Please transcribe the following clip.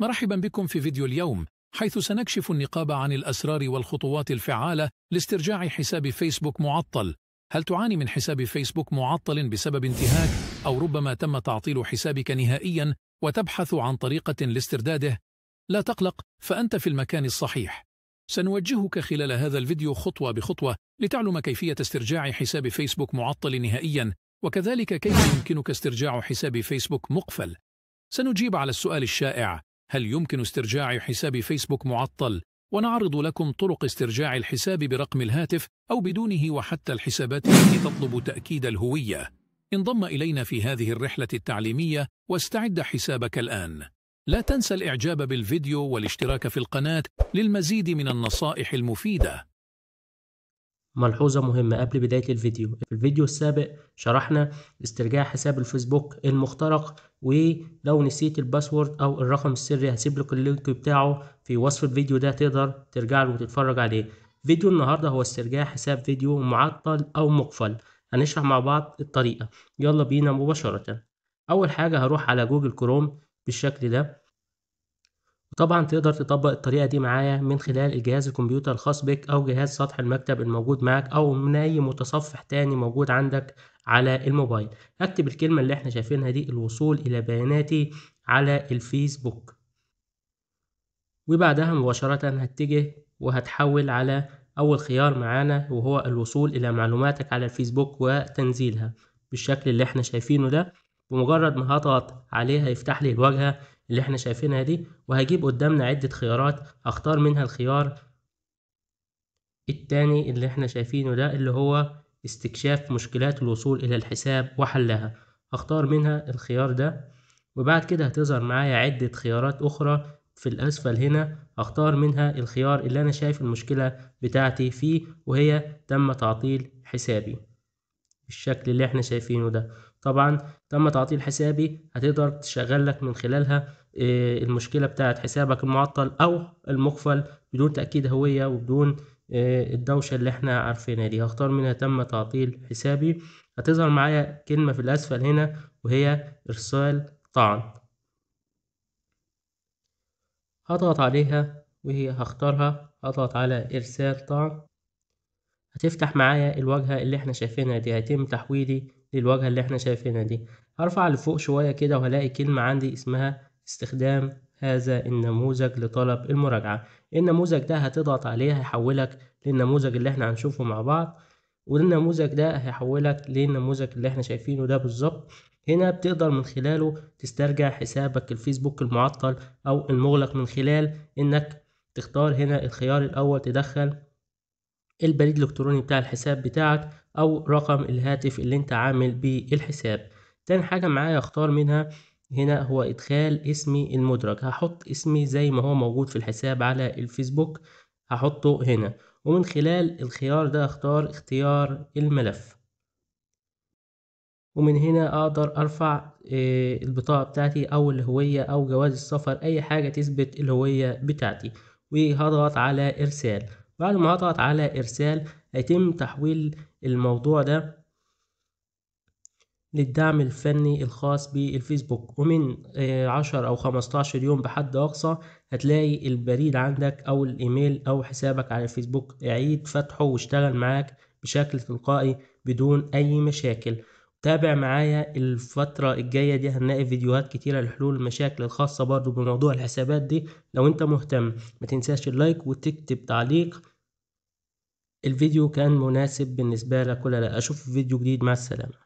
مرحبا بكم في فيديو اليوم حيث سنكشف النقاب عن الأسرار والخطوات الفعالة لاسترجاع حساب فيسبوك معطل هل تعاني من حساب فيسبوك معطل بسبب انتهاك أو ربما تم تعطيل حسابك نهائيا وتبحث عن طريقة لاسترداده؟ لا تقلق فأنت في المكان الصحيح سنوجهك خلال هذا الفيديو خطوة بخطوة لتعلم كيفية استرجاع حساب فيسبوك معطل نهائيا وكذلك كيف يمكنك استرجاع حساب فيسبوك مقفل سنجيب على السؤال الشائع هل يمكن استرجاع حساب فيسبوك معطل ونعرض لكم طرق استرجاع الحساب برقم الهاتف أو بدونه وحتى الحسابات التي تطلب تأكيد الهوية انضم إلينا في هذه الرحلة التعليمية واستعد حسابك الآن لا تنسى الإعجاب بالفيديو والاشتراك في القناة للمزيد من النصائح المفيدة ملحوظة مهمة قبل بداية الفيديو في الفيديو السابق شرحنا استرجاع حساب الفيسبوك المخترق ولو نسيت الباسورد او الرقم السري هسيب لك اللينك بتاعه في وصف الفيديو ده تقدر ترجع له وتتفرج عليه فيديو النهاردة هو استرجاع حساب فيديو معطل او مقفل هنشرح مع بعض الطريقة يلا بينا مباشرة اول حاجة هروح على جوجل كروم بالشكل ده طبعا تقدر تطبق الطريقة دي معايا من خلال الجهاز الكمبيوتر الخاص بك أو جهاز سطح المكتب الموجود معك أو من أي متصفح تاني موجود عندك على الموبايل أكتب الكلمة اللي احنا شايفينها دي الوصول إلى بياناتي على الفيسبوك وبعدها مباشرة هتجه وهتحول على أول خيار معانا وهو الوصول إلى معلوماتك على الفيسبوك وتنزيلها بالشكل اللي احنا شايفينه ده بمجرد ما هضغط عليه هيفتح لي الواجهة اللي احنا شايفينها دي وهجيب قدامنا عدة خيارات اختار منها الخيار التاني اللي احنا شايفينه ده اللي هو استكشاف مشكلات الوصول الى الحساب وحلها اختار منها الخيار ده وبعد كده هتظهر معايا عدة خيارات اخرى في الاسفل هنا اختار منها الخيار اللي انا شايف المشكلة بتاعتي فيه وهي تم تعطيل حسابي بالشكل اللي احنا شايفينه ده طبعا تم تعطيل حسابي هتقدر تشغل لك من خلالها آه، المشكلة بتاعت حسابك المعطل او المقفل بدون تأكيد هوية وبدون آه، الدوشة اللي احنا عارفينها دي هختار منها تم تعطيل حسابي هتظهر معايا كلمة في الاسفل هنا وهي ارسال طعن هضغط عليها وهي هختارها هضغط على ارسال طعن هتفتح معايا الواجهة اللي احنا شايفينها دي هيتم تحويلي للواجهة اللي احنا شايفينها دي هرفع لفوق شوية كده وهلاقي كلمة عندي اسمها استخدام هذا النموذج لطلب المراجعة النموذج ده هتضغط عليه هيحولك للنموذج اللي احنا هنشوفه مع بعض والنموذج ده هيحولك للنموذج اللي احنا شايفينه ده بالظبط هنا بتقدر من خلاله تسترجع حسابك الفيسبوك المعطل او المغلق من خلال انك تختار هنا الخيار الاول تدخل البريد الالكتروني بتاع الحساب بتاعك او رقم الهاتف اللي انت عامل بيه الحساب تاني حاجة معايا اختار منها هنا هو ادخال اسمي المدرج هحط اسمي زي ما هو موجود في الحساب على الفيسبوك هحطه هنا ومن خلال الخيار ده اختار اختيار الملف ومن هنا اقدر ارفع آه، البطاقة بتاعتي او الهوية او جواز السفر اي حاجة تثبت الهوية بتاعتي وهضغط على ارسال بعد ما هضغط على إرسال هيتم تحويل الموضوع ده للدعم الفني الخاص بالفيسبوك ومن آه، عشر أو خمستاشر يوم بحد أقصى هتلاقي البريد عندك أو الإيميل أو حسابك على الفيسبوك اعيد فتحه واشتغل معاك بشكل تلقائي بدون أي مشاكل تابع معايا الفترة الجاية دي هنلاقي فيديوهات كتيرة لحلول المشاكل الخاصة برضو بموضوع الحسابات دي لو انت مهتم ما تنساش اللايك وتكتب تعليق الفيديو كان مناسب بالنسبة لك ولا لا اشوف فيديو جديد مع السلامة